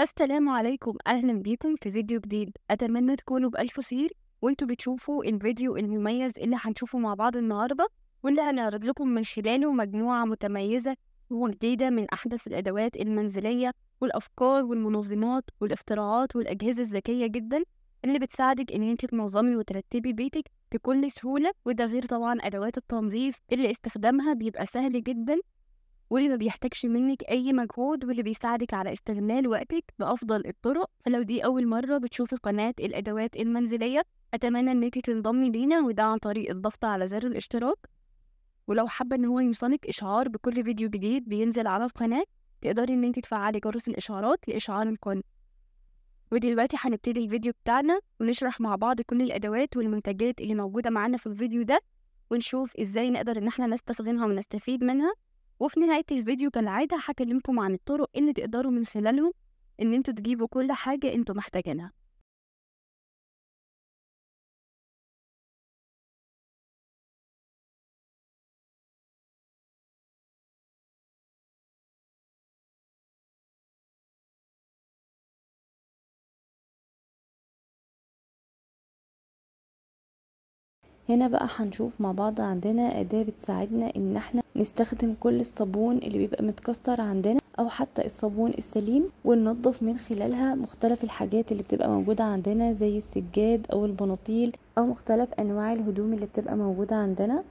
السلام عليكم أهلا بيكم في فيديو جديد أتمنى تكونوا بألف خير وانتوا بتشوفوا الفيديو المميز اللي هنشوفه مع بعض النهاردة واللي هنعرض لكم من خلاله مجموعة متميزة وجديدة من أحدث الأدوات المنزلية والأفكار والمنظمات والاختراعات والأجهزة الذكية جدا اللي بتساعدك إن انت تنظمي وترتبي بيتك بكل سهولة وده غير طبعا أدوات التنظيف اللي استخدامها بيبقى سهل جدا واللي ما بيحتاجش منك أي مجهود واللي بيساعدك على استغلال وقتك بأفضل الطرق فلو دي أول مرة بتشوفي قناة الأدوات المنزلية أتمنى إنك تنضمي لينا وده عن طريق الضغط على زر الاشتراك ولو حابة إن هو يوصلك إشعار بكل فيديو جديد بينزل على القناة تقدري إن انت تفعلي جرس الإشعارات لإشعار الكون ودلوقتي هنبتدي الفيديو بتاعنا ونشرح مع بعض كل الأدوات والمنتجات اللي موجودة معانا في الفيديو ده ونشوف إزاي نقدر إن احنا نستخدمها ونستفيد منها وفي نهاية الفيديو كالعادة هكلمكم عن الطرق اللي تقدروا من خلالهم إن انتوا تجيبوا كل حاجة انتوا محتاجينها هنا بقى هنشوف مع بعض عندنا اداة بتساعدنا ان احنا نستخدم كل الصابون اللي بيبقى متكسر عندنا او حتى الصابون السليم وننظف من خلالها مختلف الحاجات اللي بتبقى موجودة عندنا زي السجاد او البناطيل او مختلف انواع الهدوم اللي بتبقى موجودة عندنا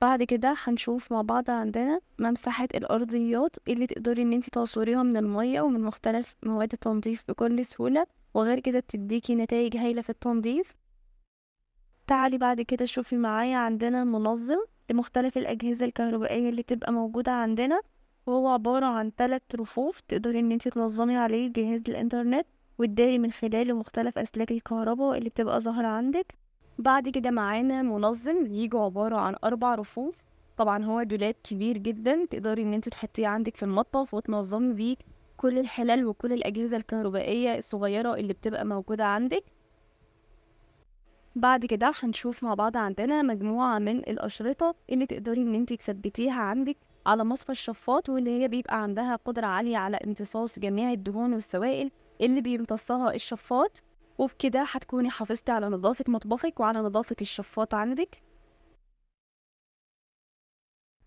بعد كده هنشوف مع بعض عندنا ممسحة الأرضيات اللي تقدري ان انتي تعصريها من المية ومن مختلف مواد التنظيف بكل سهولة وغير كده بتديكي نتائج هايلة في التنظيف تعالي بعد كده شوفي معايا عندنا منظم لمختلف الأجهزة الكهربائية اللي بتبقى موجودة عندنا وهو عبارة عن ثلاث رفوف تقدري ان انتي تنظمي عليه جهاز الانترنت وتداري من خلاله مختلف أسلاك الكهرباء اللي بتبقى ظاهرة عندك بعد كده معانا منظم بيجوا عبارة عن أربع رفوف طبعا هو دولاب كبير جدا تقدري ان انت تحطيه عندك في المطبخ وتنظمي بيه كل الحلال وكل الأجهزة الكهربائية الصغيرة اللي بتبقى موجودة عندك بعد كده هنشوف مع بعض عندنا مجموعة من الأشرطة اللي تقدري إن انت تثبتيها عندك على مصفى الشفاط واللي هي بيبقى عندها قدرة عالية على امتصاص جميع الدهون والسوائل اللي بيمتصها الشفاط وبكده هتكوني حافظتي على نظافة مطبخك وعلى نظافة الشفاط عندك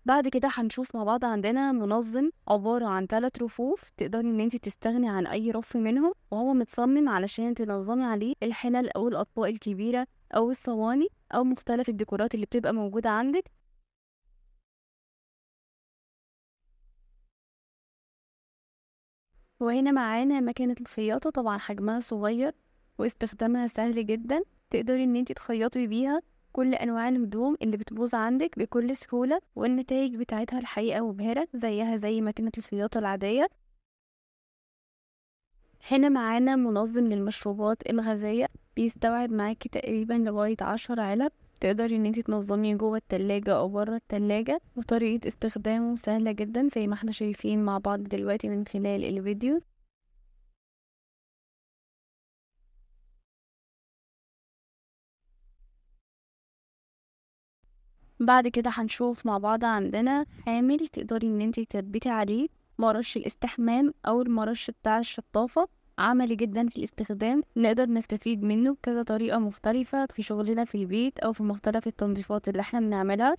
بعد كده هنشوف مع بعض عندنا منظم عبارة عن ثلاث رفوف تقدري ان انت تستغني عن اي رف منهم وهو متصمم علشان تنظمي عليه الحلل او الاطباق الكبيرة او الصواني او مختلف الديكورات اللي بتبقى موجودة عندك وهنا معانا مكنة الخياطة طبعا حجمها صغير واستخدامها سهل جدا تقدري ان انت تخيطي بيها كل أنواع الهدوم اللي بتبوظ عندك بكل سهولة والنتائج بتاعتها الحقيقة مبهرة زيها زي ماكينة الخياطة العادية هنا معانا منظم للمشروبات الغازية بيستوعب معاكي تقريبا لغاية عشر علب تقدري ان انتي تنظمي جوه التلاجة او بره التلاجة وطريقة استخدامه سهلة جدا زي ما احنا شايفين مع بعض دلوقتي من خلال الفيديو بعد كده هنشوف مع بعض عندنا حامل تقدري ان انت تثبتي عليه مرش الاستحمام او المرش بتاع الشطافة عملي جدا في الاستخدام نقدر نستفيد منه بكذا طريقة مختلفة في شغلنا في البيت او في مختلف التنظيفات اللي احنا بنعملها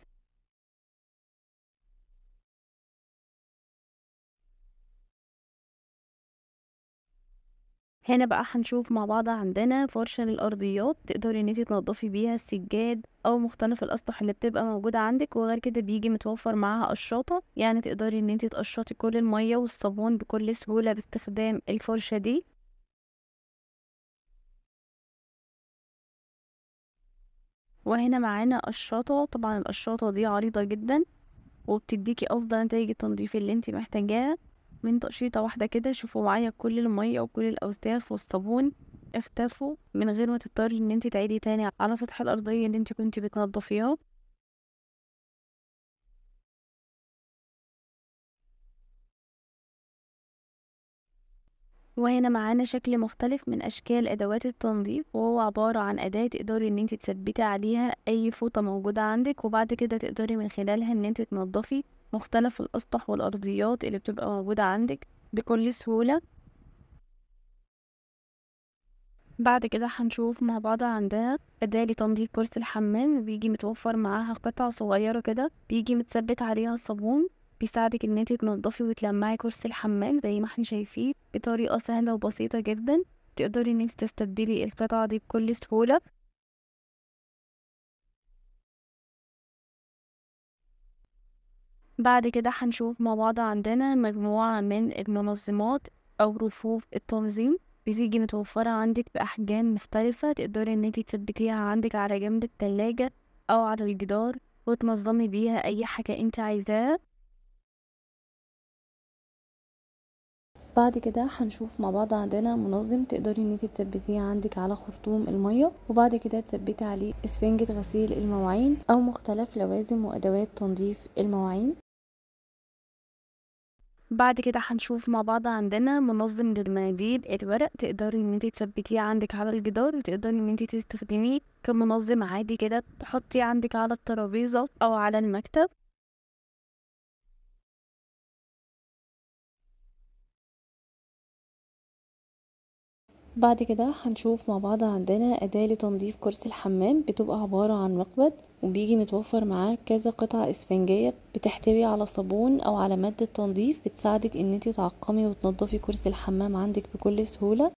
هنا بقى هنشوف مع بعض عندنا فرشة للأرضيات تقدري ان انتي تنضفي بيها السجاد او مختلف الاسطح اللي بتبقى موجودة عندك وغير كده بيجي متوفر معاها قشاطة يعني تقدري ان انتي تقشطي كل المية والصابون بكل سهولة باستخدام الفرشة دي وهنا معانا قشاطة طبعا القشاطة دي عريضة جدا وبتديكي افضل نتائج التنظيف اللي انتي محتاجاها من تقشيطة واحدة كده شوفوا معايا كل المية وكل الأوساخ والصابون اختفوا من غير ما تضطري ان انت تعيدي تاني على سطح الأرضية اللي انت كنت بتنضفيها وهنا معانا شكل مختلف من أشكال أدوات التنظيف وهو عبارة عن أداة تقدري إن انت تثبتي عليها أي فوطة موجودة عندك وبعد كده تقدري من خلالها إن انت تنضفي مختلف الأسطح والأرضيات اللي بتبقى موجودة عندك بكل سهولة بعد كده هنشوف مع بعض عندنا أداة لتنظيف كرسي الحمام بيجي متوفر معاها قطع صغيرة كده بيجي متثبت عليها الصابون بيساعدك ان انتي تنضفي وتلمعي كرسي الحمام زي ما احنا شايفين بطريقة سهلة وبسيطة جدا تقدري ان انت تستبدلي القطعة دي بكل سهولة بعد كده هنشوف مع بعض عندنا مجموعة من المنظمات أو رفوف التنظيم بتيجي متوفرة عندك بأحجام مختلفة تقدري إن انتي تثبتيها عندك على جنب التلاجة أو على الجدار وتنظمي بيها أي حاجة انت عايزاها بعد كده هنشوف مع بعض عندنا منظم تقدري ان انتي تثبتيه عندك على خرطوم الميه وبعد كده تثبتي عليه اسفنجة غسيل المواعين او مختلف لوازم وادوات تنظيف المواعين بعد كده هنشوف مع بعض عندنا منظم للمناديل الورق تقدري ان انت تثبتيه عندك على الجدار وتقدري ان انت تستخدميه كمنظم عادي كده تحطيه عندك على الترابيزة او على المكتب بعد كده هنشوف مع بعض عندنا أداة لتنظيف كرسي الحمام بتبقى عبارة عن مقبض وبيجي متوفر معاه كذا قطعة اسفنجية بتحتوي على صابون أو على مادة تنظيف بتساعدك ان انتي تعقمي وتنضفي كرسي الحمام عندك بكل سهولة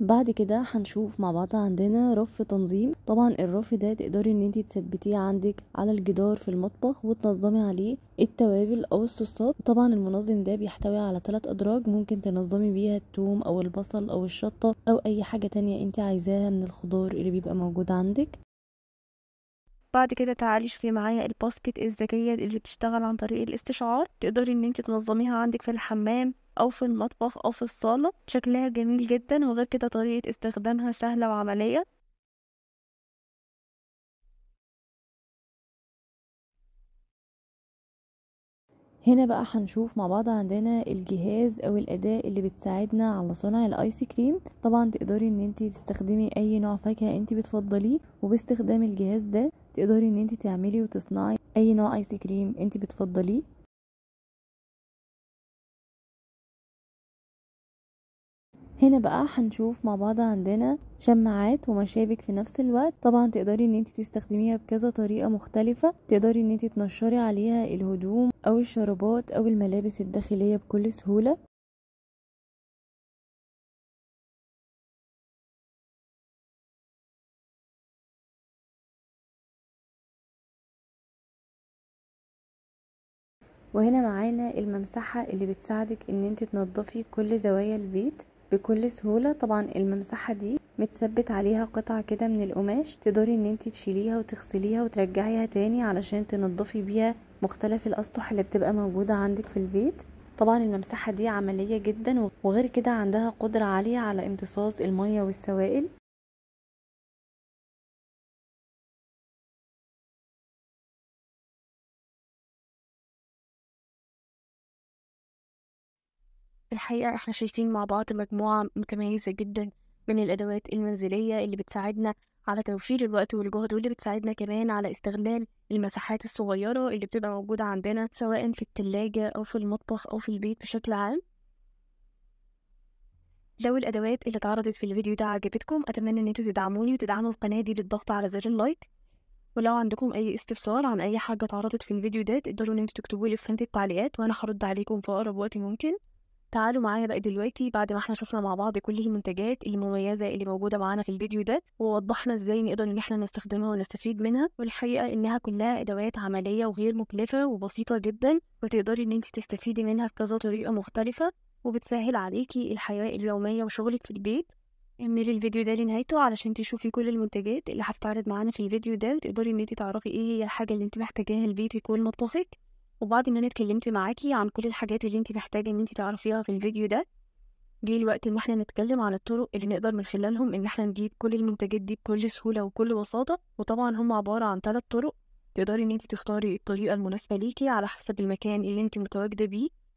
بعد كده هنشوف مع بعض عندنا رف تنظيم طبعا الرف ده تقدري ان انت تثبتيه عندك على الجدار في المطبخ وتنظمي عليه التوابل او الصوصات طبعا المنظم ده بيحتوي على ثلاث ادراج ممكن تنظمي بيها التوم او البصل او الشطه او اي حاجه تانية انت عايزاها من الخضار اللي بيبقى موجود عندك بعد كده تعالي شوفي معايا الباسكت الذكيه اللي بتشتغل عن طريق الاستشعار تقدري ان انت تنظميها عندك في الحمام أو في المطبخ أو في الصالة شكلها جميل جدا وغير كده طريقة استخدامها سهلة وعملية هنا بقى هنشوف مع بعض عندنا الجهاز او الاداة اللي بتساعدنا على صنع الايس كريم طبعا تقدري ان انت تستخدمي اي نوع فاكهة انت بتفضليه وباستخدام الجهاز ده تقدري ان انت تعملي وتصنعي اي نوع ايس كريم انت بتفضليه هنا بقى هنشوف مع بعض عندنا شماعات ومشابك في نفس الوقت طبعا تقدري ان انت تستخدميها بكذا طريقة مختلفة تقدري ان انت تنشري عليها الهدوم او الشرابات او الملابس الداخلية بكل سهولة وهنا معانا الممسحة اللي بتساعدك ان انت تنظفي كل زوايا البيت بكل سهولة طبعا الممسحة دي متثبت عليها قطعة كده من القماش تقدري ان انت تشيليها وتغسليها وترجعيها تاني علشان تنضفي بيها مختلف الاسطح اللي بتبقى موجودة عندك في البيت طبعا الممسحة دي عملية جدا وغير كده عندها قدرة عالية على امتصاص المية والسوائل الحقيقة احنا شايفين مع بعض مجموعة متميزة جدا من الأدوات المنزلية اللي بتساعدنا على توفير الوقت والجهد واللي بتساعدنا كمان على استغلال المساحات الصغيرة اللي بتبقى موجودة عندنا سواء في التلاجة أو في المطبخ أو في البيت بشكل عام لو الأدوات اللي اتعرضت في الفيديو ده عجبتكم أتمنى إن انتوا تدعموني وتدعموا القناة دي بالضغط على زر اللايك ولو عندكم أي استفسار عن أي حاجة اتعرضت في الفيديو ده تقدروا إن انتوا تكتبوا لي في خانة التعليقات وأنا هرد عليكم في أقرب وقت ممكن تعالوا معايا بقى دلوقتي بعد ما احنا شفنا مع بعض كل المنتجات المميزه اللي موجوده معانا في الفيديو ده ووضحنا ازاي نقدر ان احنا نستخدمها ونستفيد منها والحقيقه انها كلها ادوات عمليه وغير مكلفه وبسيطه جدا وتقدري ان انت تستفيدي منها بكذا طريقه مختلفه وبتسهل عليكي الحياه اليوميه وشغلك في البيت اعملي الفيديو ده لنهايته علشان تشوفي كل المنتجات اللي هتتعرض معانا في الفيديو ده وتقدري ان انت تعرفي ايه هي الحاجه اللي انت محتاجاها لبيتك ولمطبخك وبعد ما انا اتكلمت معاكي عن كل الحاجات اللي انت محتاجه ان انت تعرفيها في الفيديو ده جه الوقت ان احنا نتكلم عن الطرق اللي نقدر من خلالهم ان احنا نجيب كل المنتجات دي بكل سهوله وكل بساطه وطبعا هم عباره عن ثلاث طرق تقدري ان انت تختاري الطريقه المناسبه ليكي على حسب المكان اللي انت متواجده بيه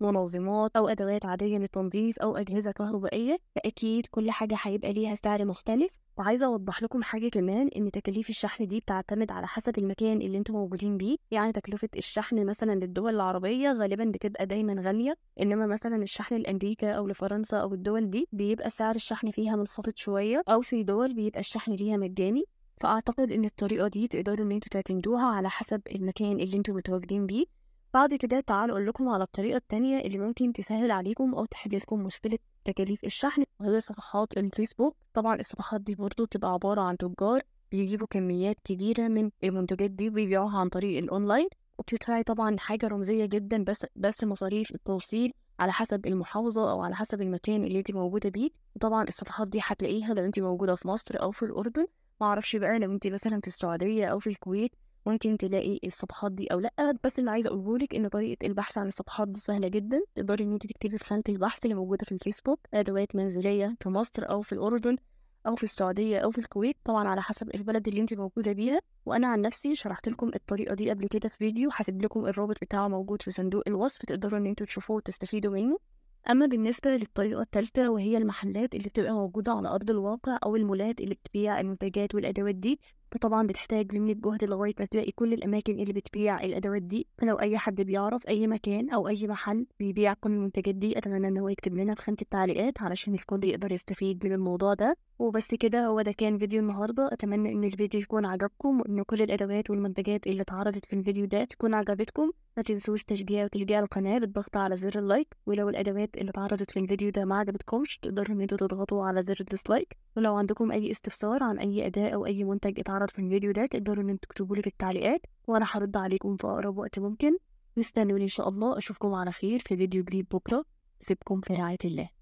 منظمات أو أدوات عادية للتنظيف أو أجهزة كهربائية فأكيد كل حاجة هيبقى ليها سعر مختلف وعايزة أوضح لكم حاجة كمان إن تكاليف الشحن دي بتعتمد على حسب المكان اللي انتم موجودين بيه يعني تكلفة الشحن مثلا للدول العربية غالبا بتبقى دايما غالية إنما مثلا الشحن لأمريكا أو لفرنسا أو الدول دي بيبقى سعر الشحن فيها منخفض شوية أو في دول بيبقى الشحن ليها مجاني فأعتقد إن الطريقة دي تقدروا إن انتم تعتمدوها على حسب المكان اللي انتم متواجدين بيه بعد كده تعالوا أقول لكم على الطريقة الثانيه اللي ممكن تسهل عليكم أو تحل لكم مشكلة تكاليف الشحن وهي صفحات الفيسبوك طبعا الصفحات دي برضو بتبقى عبارة عن تجار بيجيبوا كميات كبيرة من المنتجات دي بيبيعوها عن طريق الأونلاين وبتدفعي طبعا حاجة رمزية جدا بس بس مصاريف التوصيل على حسب المحافظة أو على حسب المكان اللي انت موجودة بيه وطبعا الصفحات دي هتلاقيها لو انت موجودة في مصر أو في الأردن معرفش بقى لو انت مثلا في السعودية أو في الكويت ممكن تلاقي الصفحات دي او لا بس اللي عايزه اقوله لك ان طريقه البحث عن الصفحات دي سهله جدا تقدري ان انت تكتبي في خانه البحث اللي موجوده في الفيسبوك ادوات منزليه في مصر او في الاردن او في السعوديه او في الكويت طبعا على حسب البلد اللي انت موجوده بيها وانا عن نفسي شرحت لكم الطريقه دي قبل كده في فيديو هسيب لكم الرابط بتاعه موجود في صندوق الوصف تقدروا ان انتوا تشوفوه وتستفيدوا منه اما بالنسبه للطريقه الثالثه وهي المحلات اللي بتبقى موجوده على ارض الواقع او المولات اللي بتبيع المنتجات والادوات دي فطبعا بتحتاج مني الجهد لغاية ما تلاقي كل الأماكن اللي بتبيع الأدوات دي فلو أي حد بيعرف أي مكان أو أي محل بيبيع كل المنتجات دي أتمنى إن هو يكتب لنا في خانة التعليقات علشان الكل يقدر يستفيد من الموضوع ده وبس كده هو ده كان فيديو النهاردة أتمنى إن الفيديو يكون عجبكم وإن كل الأدوات والمنتجات اللي اتعرضت في الفيديو ده تكون عجبتكم ما تنسوش تشجيع وتشجيع القناة بالضغط على زر اللايك ولو الأدوات اللي اتعرضت في الفيديو ده ما عجبتكمش تقدروا إن انتوا تضغطوا على زر الديسلايك ولو عندكم أي استفسار عن أي أداة أو أي منتج اتعرض اتعرض في الفيديو ده تقدروا ان انتوا تكتبوا لي في التعليقات وانا هرد عليكم في اقرب وقت ممكن استنوني ان شاء الله اشوفكم على خير في فيديو جديد بكره سيبكم في رعايه الله